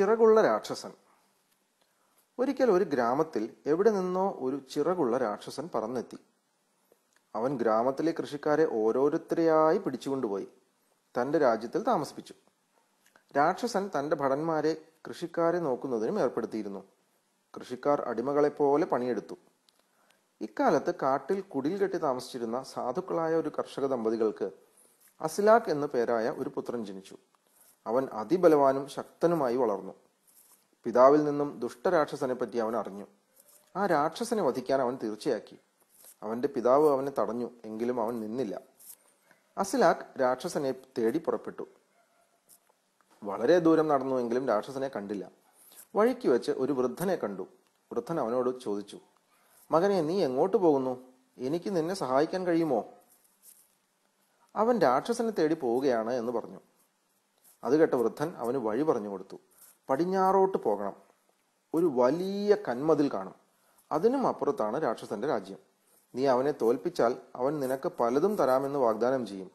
ചിറകുള്ള രാക്ഷസൻ ഒരിക്കൽ ഒരു ഗ്രാമത്തിൽ എവിടെ നിന്നോ ഒരു ചിറകുള്ള രാക്ഷസൻ പറന്നെത്തി അവൻ ഗ്രാമത്തിലെ കൃഷിക്കാരെ ഓരോരുത്തരെയായി പിടിച്ചുകൊണ്ടുപോയി തന്റെ രാജ്യത്തിൽ താമസിപ്പിച്ചു രാക്ഷസൻ തന്റെ ഭടന്മാരെ കൃഷിക്കാരെ നോക്കുന്നതിനും ഏർപ്പെടുത്തിയിരുന്നു കൃഷിക്കാർ അടിമകളെ പോലെ പണിയെടുത്തു ഇക്കാലത്ത് കാട്ടിൽ കുടിൽ കെട്ടി താമസിച്ചിരുന്ന സാധുക്കളായ ഒരു കർഷക ദമ്പതികൾക്ക് അസിലാഖ് എന്ന പേരായ ഒരു പുത്രൻ ജനിച്ചു അവൻ അതിബലവാനും ശക്തനുമായി വളർന്നു പിതാവിൽ നിന്നും ദുഷ്ടരാക്ഷസനെ പറ്റി അവൻ അറിഞ്ഞു ആ രാക്ഷസനെ വധിക്കാൻ അവൻ തീർച്ചയാക്കി അവന്റെ പിതാവ് അവനെ തടഞ്ഞു എങ്കിലും അവൻ നിന്നില്ല അസിലാഖ് രാക്ഷസനെ തേടി പുറപ്പെട്ടു വളരെ ദൂരം നടന്നു എങ്കിലും രാക്ഷസനെ കണ്ടില്ല വഴിക്ക് വെച്ച് ഒരു വൃദ്ധനെ കണ്ടു വൃദ്ധൻ അവനോട് ചോദിച്ചു മകനെ നീ എങ്ങോട്ട് പോകുന്നു എനിക്ക് നിന്നെ സഹായിക്കാൻ കഴിയുമോ അവൻ രാക്ഷസനെ തേടി പോവുകയാണ് എന്ന് പറഞ്ഞു അത് കേട്ട വൃദ്ധൻ അവന് വഴി പറഞ്ഞു കൊടുത്തു പടിഞ്ഞാറോട്ട് പോകണം ഒരു വലിയ കന്മതിൽ കാണും അതിനും അപ്പുറത്താണ് രാക്ഷസന്റെ രാജ്യം നീ അവനെ തോൽപ്പിച്ചാൽ അവൻ നിനക്ക് പലതും തരാമെന്ന് വാഗ്ദാനം ചെയ്യും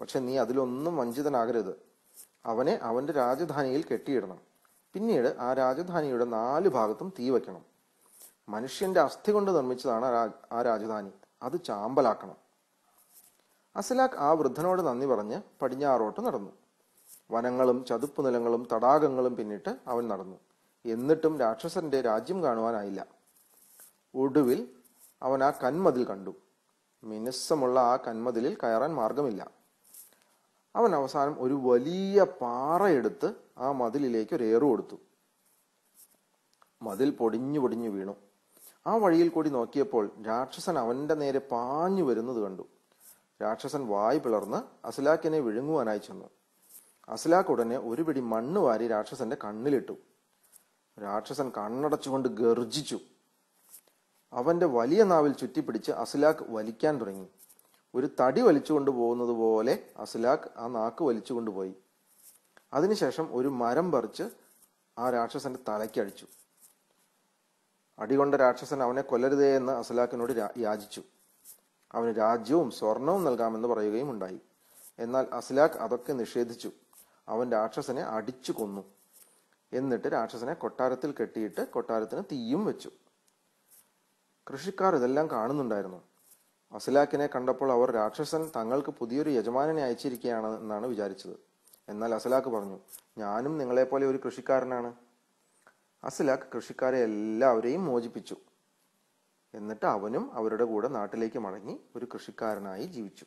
പക്ഷെ നീ അതിലൊന്നും വഞ്ചിതനാകരുത് അവനെ അവന്റെ രാജധാനിയിൽ കെട്ടിയിടണം പിന്നീട് ആ രാജധാനിയുടെ നാല് ഭാഗത്തും തീ വയ്ക്കണം മനുഷ്യന്റെ അസ്ഥി കൊണ്ട് നിർമ്മിച്ചതാണ് ആ രാജധാനി അത് ചാമ്പലാക്കണം അസലാഖ് ആ വൃദ്ധനോട് നന്ദി പറഞ്ഞ് പടിഞ്ഞാറോട്ട് നടന്നു വനങ്ങളും ചതുപ്പ് നിലങ്ങളും തടാകങ്ങളും പിന്നിട്ട് അവൻ നടന്നു എന്നിട്ടും രാക്ഷസന്റെ രാജ്യം കാണുവാനായില്ല ഒടുവിൽ അവൻ ആ കന്മതിൽ കണ്ടു മിനുസമുള്ള ആ കന്മതിലിൽ കയറാൻ മാർഗമില്ല അവൻ അവസാനം ഒരു വലിയ പാറയെടുത്ത് ആ മതിലിലേക്ക് ഒരു ഏറു കൊടുത്തു മതിൽ പൊടിഞ്ഞു പൊടിഞ്ഞു വീണു ആ വഴിയിൽ കൂടി നോക്കിയപ്പോൾ രാക്ഷസൻ അവന്റെ നേരെ പാഞ്ഞു വരുന്നത് കണ്ടു രാക്ഷസൻ വായ് പിളർന്ന് അസലാക്കിനെ വിഴുങ്ങുവാനായി ചെന്നു അസ്ലാഖ് ഉടനെ ഒരു പിടി മണ്ണ് വാരി രാക്ഷസന്റെ കണ്ണിലിട്ടു രാക്ഷസൻ കണ്ണടച്ചുകൊണ്ട് ഗർജിച്ചു അവന്റെ വലിയ നാവിൽ ചുറ്റിപ്പിടിച്ച് അസ്ലാഖ് വലിക്കാൻ തുടങ്ങി ഒരു തടി വലിച്ചുകൊണ്ട് പോകുന്നത് പോലെ അസ്ലാഖ് ആ നാക്ക് വലിച്ചുകൊണ്ട് പോയി അതിനുശേഷം ഒരു മരം പറിച്ച് ആ രാക്ഷസന്റെ തലയ്ക്കടിച്ചു അടികൊണ്ട രാക്ഷസൻ അവനെ കൊല്ലരുതേ എന്ന് അസലാഖിനോട് യാചിച്ചു അവന് രാജ്യവും സ്വർണവും നൽകാമെന്ന് പറയുകയും ഉണ്ടായി എന്നാൽ അസ്ലാഖ് അതൊക്കെ നിഷേധിച്ചു അവൻ രാക്ഷസനെ അടിച്ചു കൊന്നു എന്നിട്ട് രാക്ഷസനെ കൊട്ടാരത്തിൽ കെട്ടിയിട്ട് കൊട്ടാരത്തിന് തീയും വെച്ചു കൃഷിക്കാർ ഇതെല്ലാം കാണുന്നുണ്ടായിരുന്നു അസിലാക്കിനെ കണ്ടപ്പോൾ അവർ രാക്ഷസൻ തങ്ങൾക്ക് പുതിയൊരു യജമാനനെ അയച്ചിരിക്കുകയാണ് എന്നാണ് വിചാരിച്ചത് എന്നാൽ അസലാക്ക് പറഞ്ഞു ഞാനും നിങ്ങളെപ്പോലെ ഒരു കൃഷിക്കാരനാണ് അസലാക്ക് കൃഷിക്കാരെ എല്ലാവരെയും മോചിപ്പിച്ചു എന്നിട്ട് അവനും അവരുടെ കൂടെ നാട്ടിലേക്ക് മടങ്ങി ഒരു കൃഷിക്കാരനായി ജീവിച്ചു